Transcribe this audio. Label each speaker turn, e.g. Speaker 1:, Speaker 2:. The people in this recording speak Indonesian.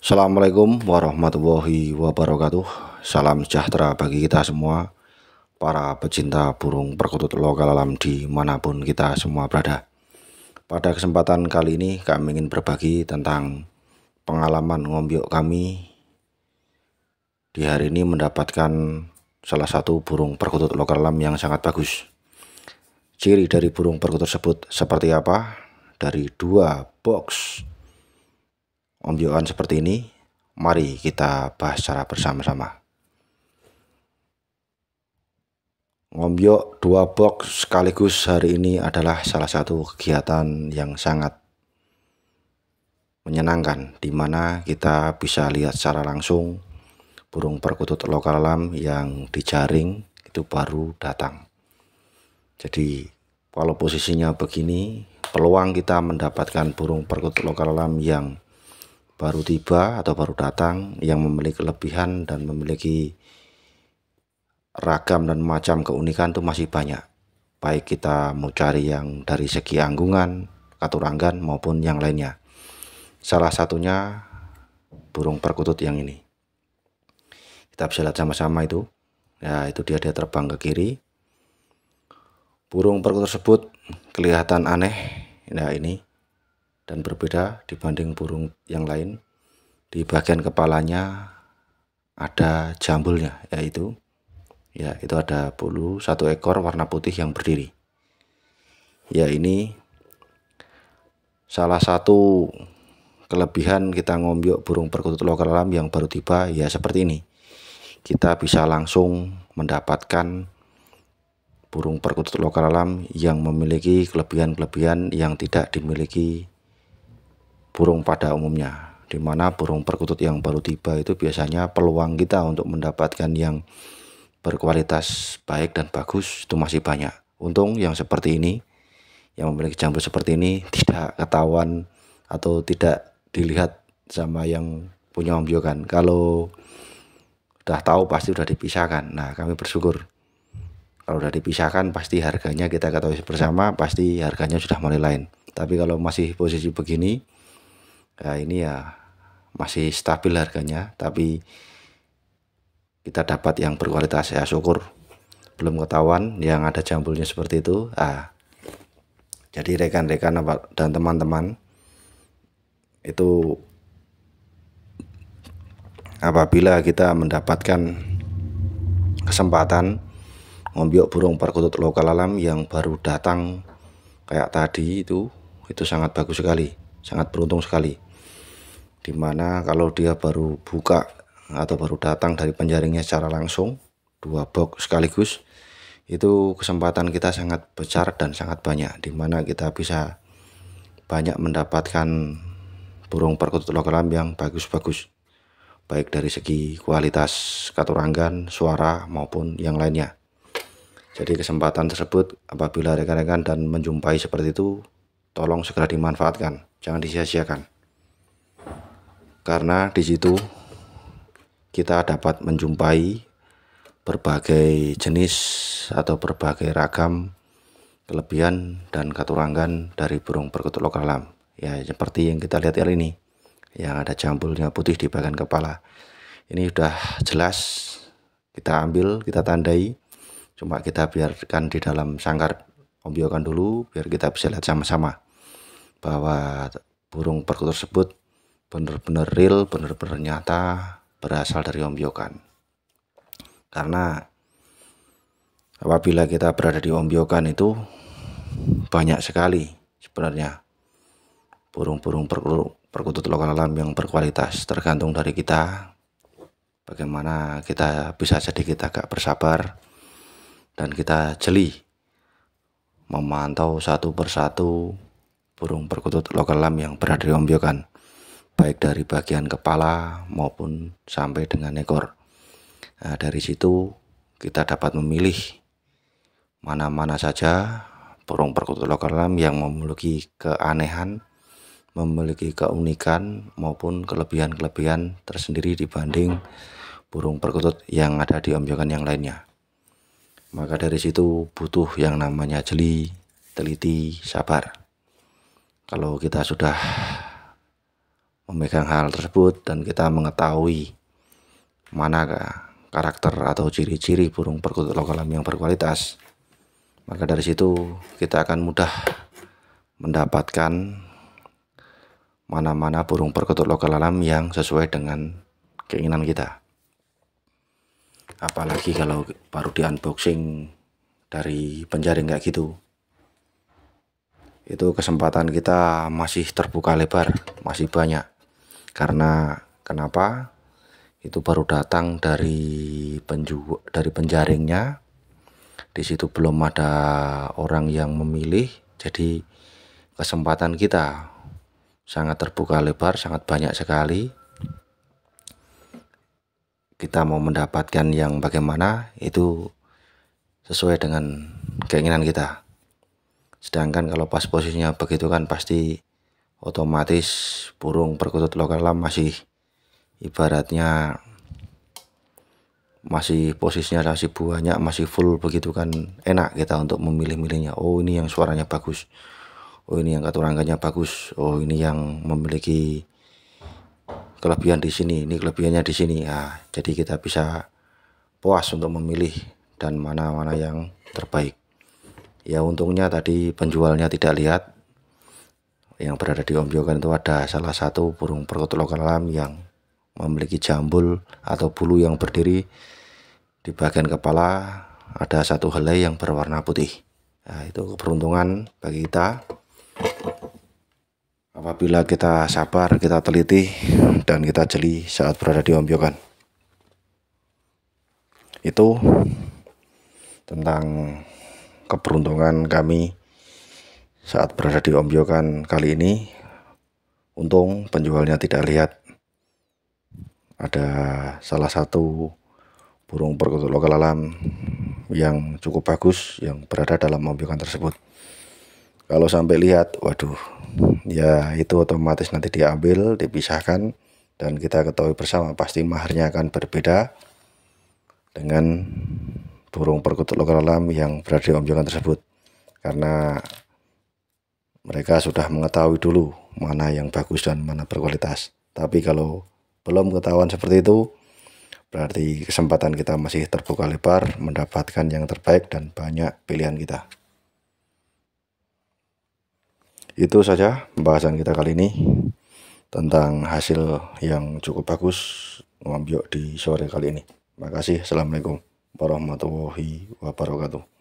Speaker 1: Assalamualaikum warahmatullahi wabarakatuh Salam sejahtera bagi kita semua Para pecinta burung perkutut lokal alam dimanapun kita semua berada Pada kesempatan kali ini kami ingin berbagi tentang pengalaman ngombyok kami Di hari ini mendapatkan salah satu burung perkutut lokal alam yang sangat bagus Ciri dari burung perkutut tersebut seperti apa? Dari dua box pembicaraan seperti ini, mari kita bahas secara bersama-sama. Ngombyok dua box sekaligus hari ini adalah salah satu kegiatan yang sangat menyenangkan di mana kita bisa lihat secara langsung burung perkutut lokal alam yang dijaring itu baru datang. Jadi kalau posisinya begini, peluang kita mendapatkan burung perkutut lokal alam yang baru tiba atau baru datang yang memiliki kelebihan dan memiliki ragam dan macam keunikan itu masih banyak. Baik kita mau cari yang dari segi anggungan, katuranggan maupun yang lainnya. Salah satunya burung perkutut yang ini. Kita bisa lihat sama-sama itu. Ya, itu dia dia terbang ke kiri. Burung perkutut tersebut kelihatan aneh. Nah, ini dan berbeda dibanding burung yang lain. Di bagian kepalanya ada jambulnya, yaitu ya itu ada bulu satu ekor warna putih yang berdiri. Ya ini salah satu kelebihan kita ngombyok burung perkutut lokal alam yang baru tiba ya seperti ini. Kita bisa langsung mendapatkan burung perkutut lokal alam yang memiliki kelebihan-kelebihan yang tidak dimiliki burung pada umumnya di mana burung perkutut yang baru tiba itu biasanya peluang kita untuk mendapatkan yang berkualitas baik dan bagus itu masih banyak. Untung yang seperti ini yang memiliki jambul seperti ini tidak ketahuan atau tidak dilihat sama yang punya ombyokan. Kalau sudah tahu pasti sudah dipisahkan. Nah, kami bersyukur kalau sudah dipisahkan pasti harganya kita ketahui bersama, pasti harganya sudah mulai lain. Tapi kalau masih posisi begini, ya ini ya masih stabil harganya tapi kita dapat yang berkualitas ya syukur belum ketahuan yang ada jambulnya seperti itu ah jadi rekan-rekan dan teman-teman itu apabila kita mendapatkan kesempatan ngombyok burung perkutut lokal alam yang baru datang kayak tadi itu itu sangat bagus sekali sangat beruntung sekali dimana kalau dia baru buka atau baru datang dari penjaringnya secara langsung dua box sekaligus itu kesempatan kita sangat besar dan sangat banyak dimana kita bisa banyak mendapatkan burung perkutut logam yang bagus-bagus baik dari segi kualitas katurangan, suara maupun yang lainnya jadi kesempatan tersebut apabila rekan-rekan dan menjumpai seperti itu tolong segera dimanfaatkan jangan disia-siakan karena di situ kita dapat menjumpai berbagai jenis atau berbagai ragam kelebihan dan katurangan dari burung perkutut lokal alam. Ya, seperti yang kita lihat hari ini, yang ada jambulnya putih di bagian kepala. Ini sudah jelas kita ambil, kita tandai. Cuma kita biarkan di dalam sangkar ombiokan dulu biar kita bisa lihat sama-sama bahwa burung perkutut tersebut benar-benar real, benar-benar nyata berasal dari ombyokan. Karena apabila kita berada di ombyokan itu banyak sekali sebenarnya burung-burung perkutut lokal alam yang berkualitas tergantung dari kita bagaimana kita bisa jadi kita agak bersabar dan kita jeli memantau satu persatu burung perkutut lokal alam yang berada di ombyokan baik dari bagian kepala maupun sampai dengan ekor. Nah, dari situ kita dapat memilih mana-mana saja burung perkutut lokal alam yang memiliki keanehan, memiliki keunikan maupun kelebihan-kelebihan tersendiri dibanding burung perkutut yang ada di omjokan yang lainnya. Maka dari situ butuh yang namanya jeli, teliti, sabar. Kalau kita sudah memegang hal tersebut dan kita mengetahui mana karakter atau ciri-ciri burung perkutut lokalam yang berkualitas maka dari situ kita akan mudah mendapatkan mana-mana burung perkutut lokal alam yang sesuai dengan keinginan kita apalagi kalau baru di unboxing dari penjaring kayak gitu itu kesempatan kita masih terbuka lebar masih banyak karena kenapa? Itu baru datang dari penju dari penjaringnya. Di situ belum ada orang yang memilih, jadi kesempatan kita sangat terbuka lebar, sangat banyak sekali. Kita mau mendapatkan yang bagaimana itu sesuai dengan keinginan kita. Sedangkan kalau pas posisinya begitu kan pasti otomatis burung perkutut lokal masih ibaratnya masih posisinya masih banyak masih full begitu kan enak kita untuk memilih-milihnya oh ini yang suaranya bagus oh ini yang katurangkanya bagus oh ini yang memiliki kelebihan di sini ini kelebihannya di sini nah, jadi kita bisa puas untuk memilih dan mana-mana yang terbaik ya untungnya tadi penjualnya tidak lihat yang berada di Ombyokan itu ada salah satu burung perkutut lokal alam yang memiliki jambul atau bulu yang berdiri di bagian kepala ada satu helai yang berwarna putih. Nah, itu keberuntungan bagi kita. Apabila kita sabar, kita teliti, dan kita jeli saat berada di ombyokan. Itu tentang keberuntungan kami saat berada di ombyokan kali ini, untung penjualnya tidak lihat ada salah satu burung perkutut lokal alam yang cukup bagus yang berada dalam ombyokan tersebut. Kalau sampai lihat, waduh, ya itu otomatis nanti diambil, dipisahkan, dan kita ketahui bersama pasti maharnya akan berbeda dengan burung perkutut lokal alam yang berada di ombyokan tersebut. Karena mereka sudah mengetahui dulu mana yang bagus dan mana berkualitas. Tapi kalau belum ketahuan seperti itu, berarti kesempatan kita masih terbuka lebar mendapatkan yang terbaik dan banyak pilihan kita. Itu saja pembahasan kita kali ini tentang hasil yang cukup bagus ngambil di sore kali ini. Terima kasih. Assalamualaikum warahmatullahi wabarakatuh.